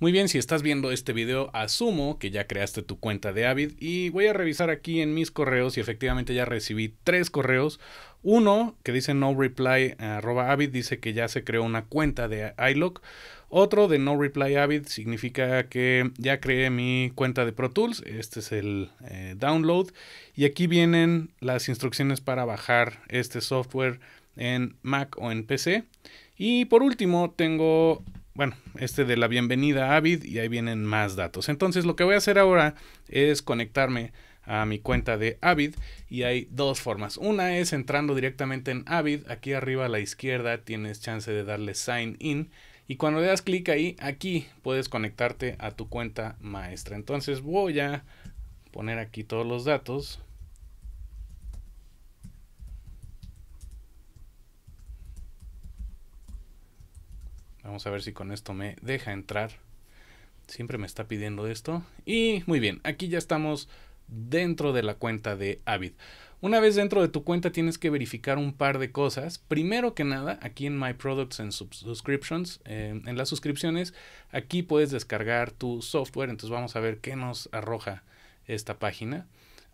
Muy bien, si estás viendo este video, asumo que ya creaste tu cuenta de Avid y voy a revisar aquí en mis correos y efectivamente ya recibí tres correos. Uno que dice no reply arroba Avid dice que ya se creó una cuenta de iLock. Otro de no reply Avid significa que ya creé mi cuenta de Pro Tools. Este es el eh, download. Y aquí vienen las instrucciones para bajar este software en Mac o en PC. Y por último tengo bueno, este de la bienvenida a Avid y ahí vienen más datos. Entonces lo que voy a hacer ahora es conectarme a mi cuenta de Avid y hay dos formas. Una es entrando directamente en Avid, aquí arriba a la izquierda tienes chance de darle sign in y cuando le das clic ahí, aquí puedes conectarte a tu cuenta maestra. Entonces voy a poner aquí todos los datos Vamos a ver si con esto me deja entrar. Siempre me está pidiendo esto. Y muy bien, aquí ya estamos dentro de la cuenta de Avid. Una vez dentro de tu cuenta tienes que verificar un par de cosas. Primero que nada, aquí en My Products and Subscriptions, eh, en las suscripciones, aquí puedes descargar tu software. Entonces vamos a ver qué nos arroja esta página.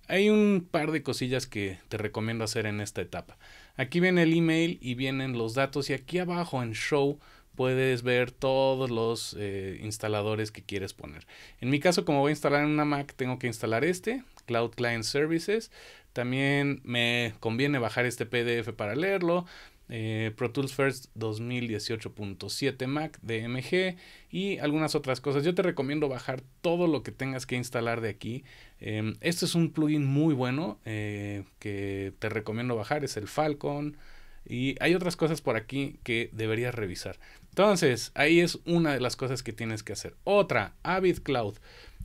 Hay un par de cosillas que te recomiendo hacer en esta etapa. Aquí viene el email y vienen los datos y aquí abajo en Show puedes ver todos los eh, instaladores que quieres poner. En mi caso, como voy a instalar en una Mac, tengo que instalar este, Cloud Client Services. También me conviene bajar este PDF para leerlo. Eh, Pro Tools First 2018.7 Mac DMG y algunas otras cosas. Yo te recomiendo bajar todo lo que tengas que instalar de aquí. Em, este es un plugin muy bueno eh, que te recomiendo bajar, es el Falcon. Y hay otras cosas por aquí que deberías revisar. Entonces, ahí es una de las cosas que tienes que hacer. Otra, Avid Cloud.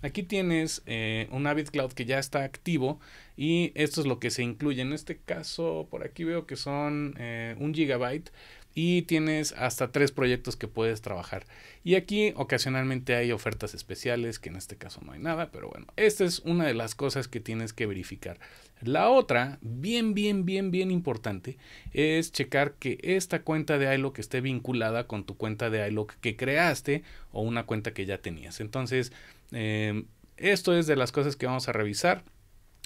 Aquí tienes eh, un Avid Cloud que ya está activo y esto es lo que se incluye. En este caso, por aquí veo que son eh, un gigabyte y tienes hasta tres proyectos que puedes trabajar. Y aquí ocasionalmente hay ofertas especiales, que en este caso no hay nada, pero bueno, esta es una de las cosas que tienes que verificar. La otra, bien, bien, bien, bien importante, es checar que esta cuenta de iLock esté vinculada con tu cuenta de iLock que creaste o una cuenta que ya tenías. Entonces, Em, esto es de las cosas que vamos a revisar.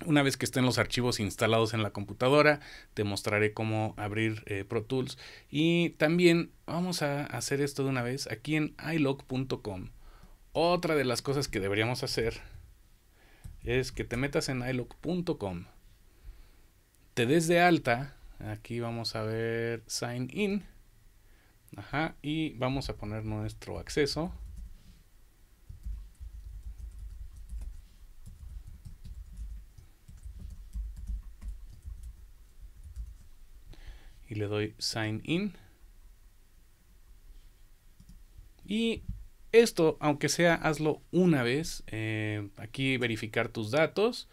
Una vez que estén los archivos instalados en la computadora, te mostraré cómo abrir eh, Pro Tools. Y también vamos a hacer esto de una vez aquí en ilog.com. Otra de las cosas que deberíamos hacer es que te metas en ilog.com. Te des de alta. Aquí vamos a ver Sign In. Ajá. Y vamos a poner nuestro acceso. y le doy sign in. Y esto, aunque sea, hazlo una vez. Eh, aquí verificar tus datos.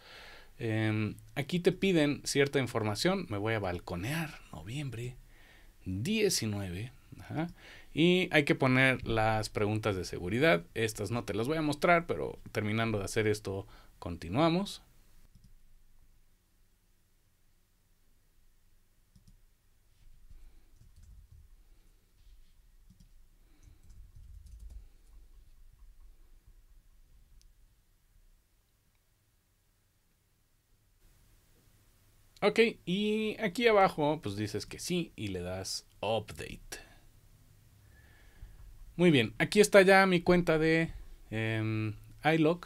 Em, aquí te piden cierta información. Me voy a balconear. Noviembre 19. Y hay que poner las preguntas de seguridad. Estas no te las voy a mostrar, pero terminando de hacer esto, continuamos. Ok, y aquí abajo pues dices que sí y le das update. Muy bien, aquí está ya mi cuenta de em, iLog.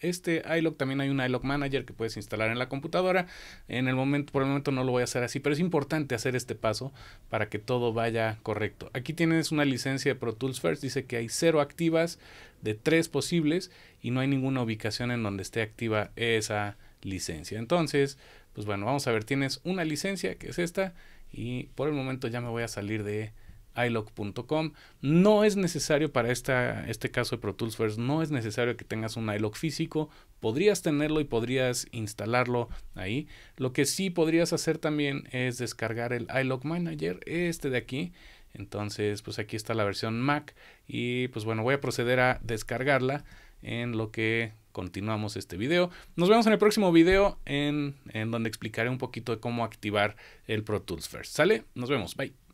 Este iLog también hay un iLog Manager que puedes instalar en la computadora. En el momento, por el momento no lo voy a hacer así, pero es importante hacer este paso para que todo vaya correcto. Aquí tienes una licencia de Pro Tools First, dice que hay cero activas de tres posibles y no hay ninguna ubicación en donde esté activa esa licencia. Entonces, pues bueno, vamos a ver, tienes una licencia que es esta y por el momento ya me voy a salir de iLog.com. No es necesario para este caso de Pro Tools First, no es necesario que tengas un iLog físico. Podrías tenerlo y podrías instalarlo ahí. Lo que sí podrías hacer también es descargar el iLog Manager, este de aquí. Entonces, pues aquí está la versión Mac y pues bueno, voy a proceder a descargarla en lo que continuamos este video. Nos vemos en el próximo video en, en donde explicaré un poquito de cómo activar el Pro Tools First. ¿Sale? Nos vemos. Bye.